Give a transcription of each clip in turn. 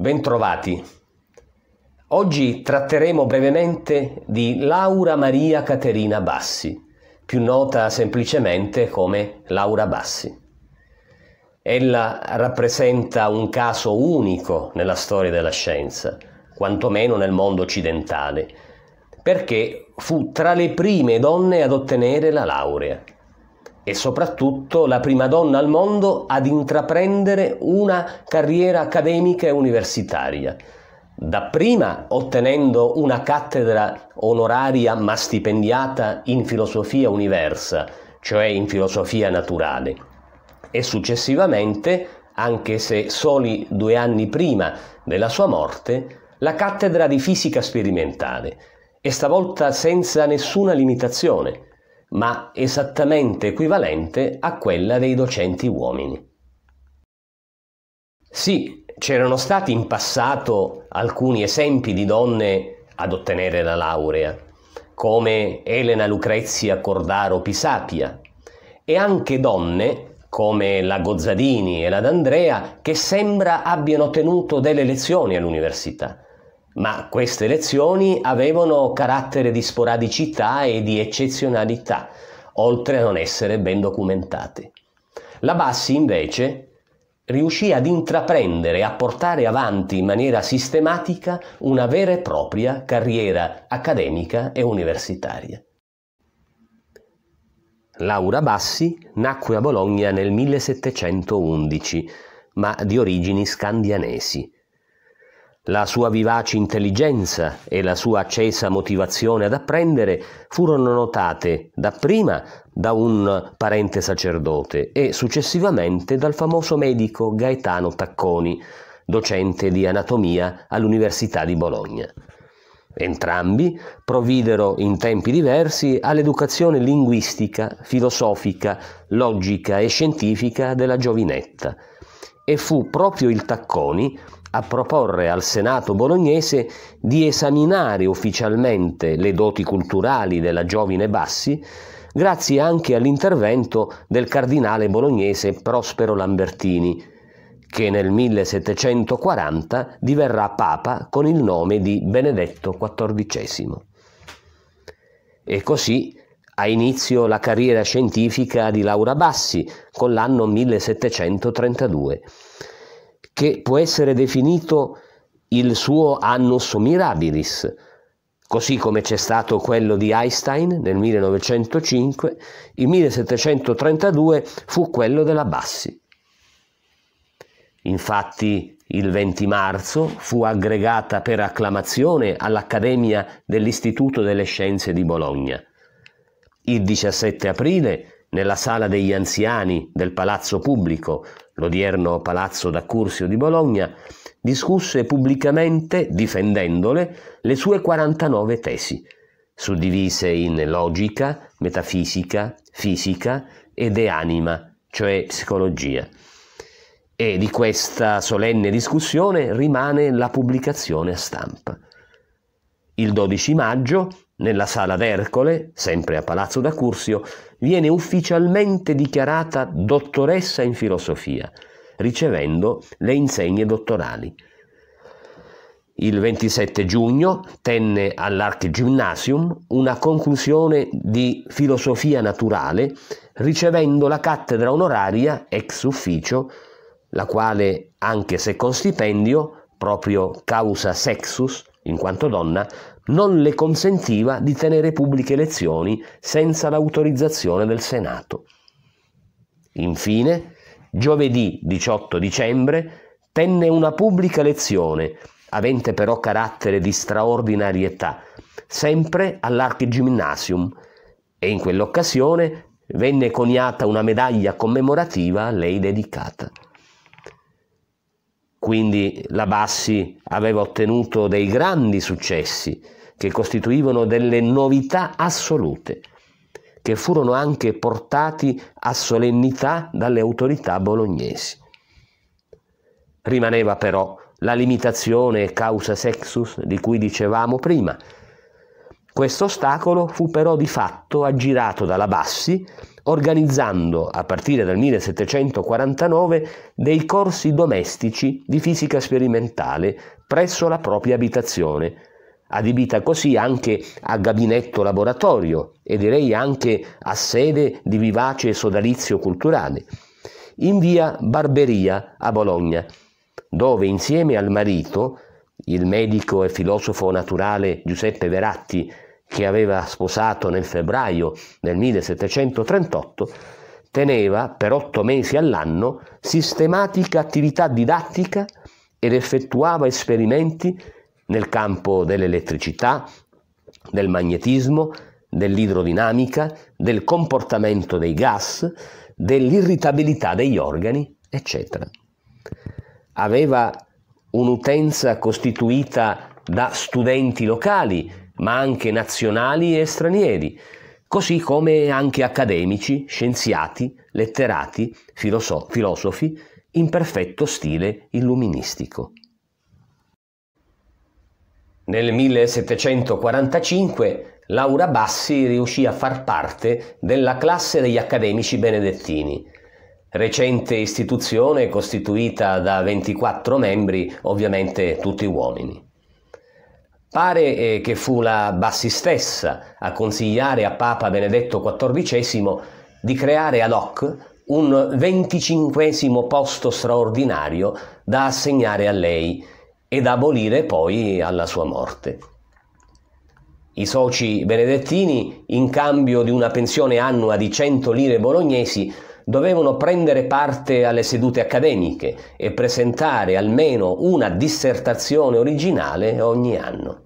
Bentrovati. Oggi tratteremo brevemente di Laura Maria Caterina Bassi, più nota semplicemente come Laura Bassi. Ella rappresenta un caso unico nella storia della scienza, quantomeno nel mondo occidentale, perché fu tra le prime donne ad ottenere la laurea e soprattutto la prima donna al mondo ad intraprendere una carriera accademica e universitaria. Dapprima ottenendo una cattedra onoraria ma stipendiata in filosofia universa, cioè in filosofia naturale, e successivamente, anche se soli due anni prima della sua morte, la cattedra di fisica sperimentale, e stavolta senza nessuna limitazione ma esattamente equivalente a quella dei docenti uomini. Sì, c'erano stati in passato alcuni esempi di donne ad ottenere la laurea, come Elena Lucrezia Cordaro Pisapia, e anche donne come la Gozzadini e la D'Andrea che sembra abbiano tenuto delle lezioni all'università ma queste lezioni avevano carattere di sporadicità e di eccezionalità, oltre a non essere ben documentate. La Bassi invece riuscì ad intraprendere e a portare avanti in maniera sistematica una vera e propria carriera accademica e universitaria. Laura Bassi nacque a Bologna nel 1711, ma di origini scandianesi. La sua vivace intelligenza e la sua accesa motivazione ad apprendere furono notate dapprima da un parente sacerdote e successivamente dal famoso medico Gaetano Tacconi, docente di anatomia all'Università di Bologna. Entrambi provvidero in tempi diversi all'educazione linguistica, filosofica, logica e scientifica della giovinetta e fu proprio il Tacconi a proporre al Senato bolognese di esaminare ufficialmente le doti culturali della giovine Bassi, grazie anche all'intervento del cardinale bolognese Prospero Lambertini, che nel 1740 diverrà papa con il nome di Benedetto XIV. E così ha inizio la carriera scientifica di Laura Bassi con l'anno 1732 che può essere definito il suo annus mirabilis, così come c'è stato quello di Einstein nel 1905, il 1732 fu quello della Bassi. Infatti il 20 marzo fu aggregata per acclamazione all'Accademia dell'Istituto delle Scienze di Bologna. Il 17 aprile nella sala degli anziani del palazzo pubblico, l'odierno palazzo da Cursio di Bologna, discusse pubblicamente, difendendole, le sue 49 tesi, suddivise in logica, metafisica, fisica e de anima, cioè psicologia. E di questa solenne discussione rimane la pubblicazione a stampa. Il 12 maggio nella sala d'Ercole, sempre a Palazzo da Cursio, viene ufficialmente dichiarata dottoressa in filosofia, ricevendo le insegne dottorali. Il 27 giugno tenne Gymnasium una conclusione di filosofia naturale, ricevendo la cattedra onoraria ex ufficio, la quale, anche se con stipendio, proprio causa sexus, in quanto donna, non le consentiva di tenere pubbliche lezioni senza l'autorizzazione del Senato. Infine, giovedì 18 dicembre tenne una pubblica lezione, avente però carattere di straordinarietà, sempre all'Archigymnasium, e in quell'occasione venne coniata una medaglia commemorativa a lei dedicata. Quindi la Bassi aveva ottenuto dei grandi successi, che costituivano delle novità assolute, che furono anche portati a solennità dalle autorità bolognesi. Rimaneva però la limitazione causa sexus di cui dicevamo prima. Questo ostacolo fu però di fatto aggirato dalla Bassi, organizzando a partire dal 1749 dei corsi domestici di fisica sperimentale presso la propria abitazione, adibita così anche a gabinetto laboratorio e direi anche a sede di vivace sodalizio culturale, in via Barberia a Bologna, dove insieme al marito, il medico e filosofo naturale Giuseppe Veratti, che aveva sposato nel febbraio del 1738, teneva per otto mesi all'anno sistematica attività didattica ed effettuava esperimenti nel campo dell'elettricità, del magnetismo, dell'idrodinamica, del comportamento dei gas, dell'irritabilità degli organi, eccetera. Aveva un'utenza costituita da studenti locali, ma anche nazionali e stranieri, così come anche accademici, scienziati, letterati, filosofi in perfetto stile illuministico. Nel 1745 Laura Bassi riuscì a far parte della classe degli accademici benedettini, recente istituzione costituita da 24 membri, ovviamente tutti uomini. Pare eh, che fu la Bassi stessa a consigliare a Papa Benedetto XIV di creare ad hoc un venticinquesimo posto straordinario da assegnare a lei, ed abolire poi alla sua morte. I soci benedettini, in cambio di una pensione annua di 100 lire bolognesi, dovevano prendere parte alle sedute accademiche e presentare almeno una dissertazione originale ogni anno.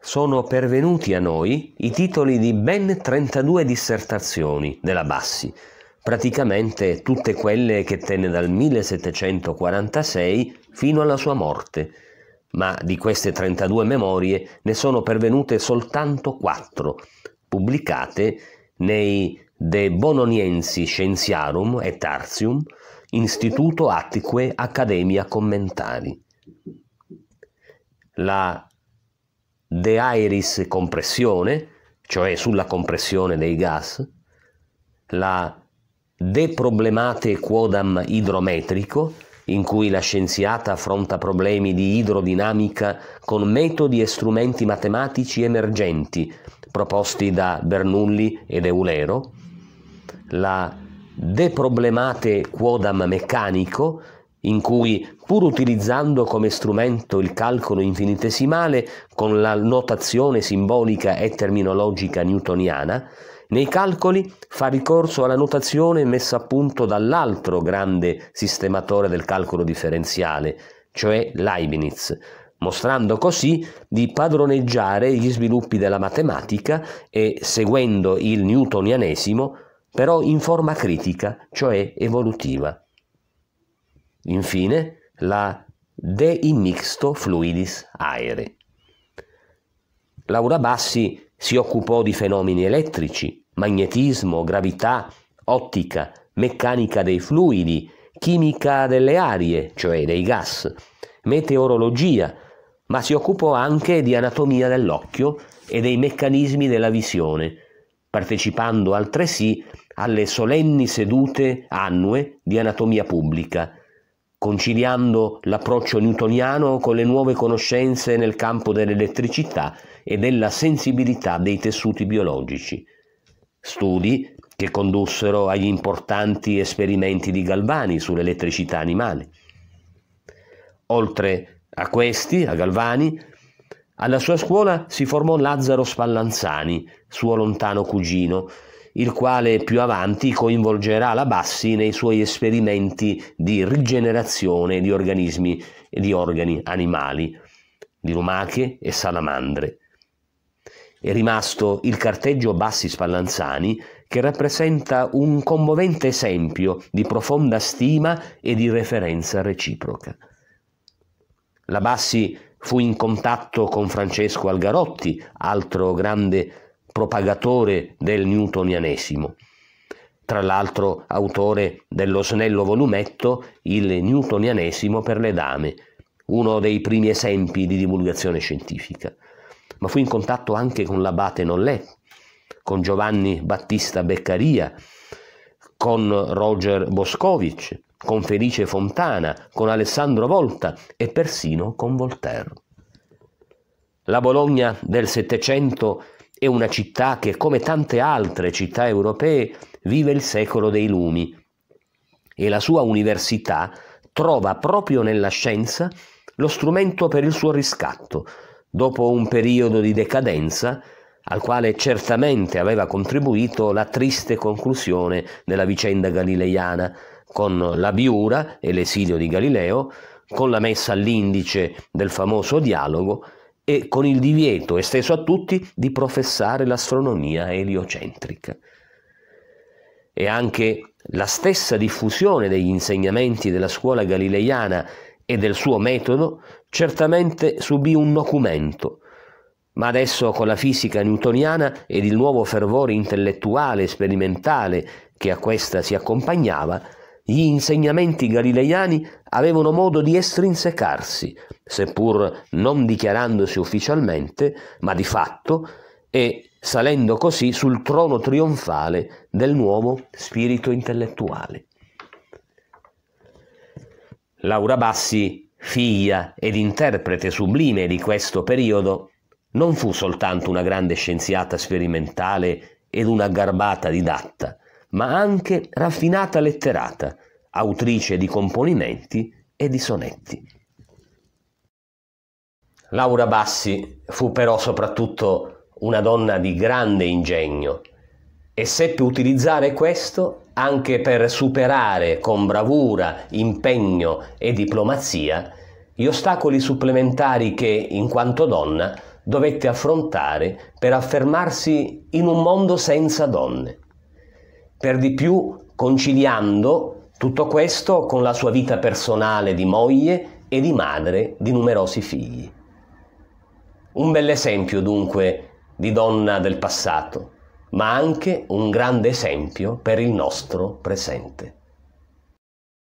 Sono pervenuti a noi i titoli di ben 32 dissertazioni della Bassi, praticamente tutte quelle che tenne dal 1746 fino alla sua morte, ma di queste 32 memorie ne sono pervenute soltanto 4, pubblicate nei De Bononiensi Scienziarum et Tarsium, Istituto Attique Accademia Commentari. La De Airis compressione, cioè sulla compressione dei gas, la De problemate quodam idrometrico, in cui la scienziata affronta problemi di idrodinamica con metodi e strumenti matematici emergenti proposti da Bernoulli ed Eulero, la De problemate quodam meccanico, in cui, pur utilizzando come strumento il calcolo infinitesimale con la notazione simbolica e terminologica newtoniana, nei calcoli fa ricorso alla notazione messa a punto dall'altro grande sistematore del calcolo differenziale, cioè Leibniz, mostrando così di padroneggiare gli sviluppi della matematica e, seguendo il newtonianesimo, però in forma critica, cioè evolutiva. Infine, la De immixto fluidis aere. Laura Bassi si occupò di fenomeni elettrici, magnetismo, gravità, ottica, meccanica dei fluidi, chimica delle arie, cioè dei gas, meteorologia, ma si occupò anche di anatomia dell'occhio e dei meccanismi della visione, partecipando altresì alle solenni sedute annue di anatomia pubblica conciliando l'approccio newtoniano con le nuove conoscenze nel campo dell'elettricità e della sensibilità dei tessuti biologici. Studi che condussero agli importanti esperimenti di Galvani sull'elettricità animale. Oltre a questi, a Galvani, alla sua scuola si formò Lazzaro Spallanzani, suo lontano cugino, il quale più avanti coinvolgerà la Bassi nei suoi esperimenti di rigenerazione di organismi e di organi animali, di lumache e salamandre. È rimasto il carteggio Bassi Spallanzani che rappresenta un commovente esempio di profonda stima e di referenza reciproca. La Bassi fu in contatto con Francesco Algarotti, altro grande propagatore del newtonianesimo. Tra l'altro autore dello snello volumetto Il newtonianesimo per le dame, uno dei primi esempi di divulgazione scientifica. Ma fu in contatto anche con l'abate Nollè, con Giovanni Battista Beccaria, con Roger Boscovich, con Felice Fontana, con Alessandro Volta e persino con Voltaire. La Bologna del Settecento è una città che, come tante altre città europee, vive il secolo dei lumi e la sua università trova proprio nella scienza lo strumento per il suo riscatto, dopo un periodo di decadenza al quale certamente aveva contribuito la triste conclusione della vicenda galileiana, con la biura e l'esilio di Galileo, con la messa all'indice del famoso dialogo e con il divieto esteso a tutti di professare l'astronomia eliocentrica. E anche la stessa diffusione degli insegnamenti della scuola galileiana e del suo metodo certamente subì un documento, ma adesso con la fisica newtoniana ed il nuovo fervore intellettuale e sperimentale che a questa si accompagnava, gli insegnamenti galileiani avevano modo di estrinsecarsi, seppur non dichiarandosi ufficialmente, ma di fatto, e salendo così sul trono trionfale del nuovo spirito intellettuale. Laura Bassi, figlia ed interprete sublime di questo periodo, non fu soltanto una grande scienziata sperimentale ed una garbata didatta, ma anche raffinata letterata, autrice di componimenti e di sonetti. Laura Bassi fu però soprattutto una donna di grande ingegno e seppe utilizzare questo anche per superare con bravura, impegno e diplomazia gli ostacoli supplementari che, in quanto donna, dovette affrontare per affermarsi in un mondo senza donne per di più conciliando tutto questo con la sua vita personale di moglie e di madre di numerosi figli. Un bell'esempio dunque di donna del passato, ma anche un grande esempio per il nostro presente.